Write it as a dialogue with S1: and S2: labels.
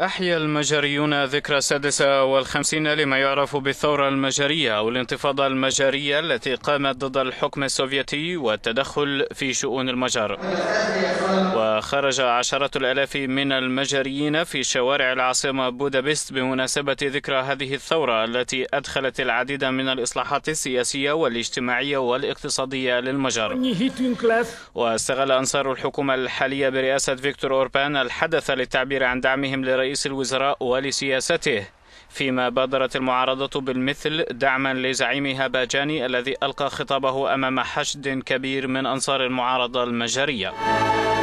S1: أحيا المجريون ذكرى السادسة والخمسين لما يعرف بالثورة المجرية أو الانتفاضة المجرية التي قامت ضد الحكم السوفيتي والتدخل في شؤون المجر و خرج عشرة الآلاف من المجريين في شوارع العاصمة بودابست بمناسبة ذكرى هذه الثورة التي أدخلت العديد من الإصلاحات السياسية والاجتماعية والاقتصادية للمجر واستغل أنصار الحكومة الحالية برئاسة فيكتور أوربان الحدث للتعبير عن دعمهم لرئيس الوزراء ولسياسته فيما بادرت المعارضة بالمثل دعما لزعيمها باجاني الذي ألقى خطابه أمام حشد كبير من أنصار المعارضة المجرية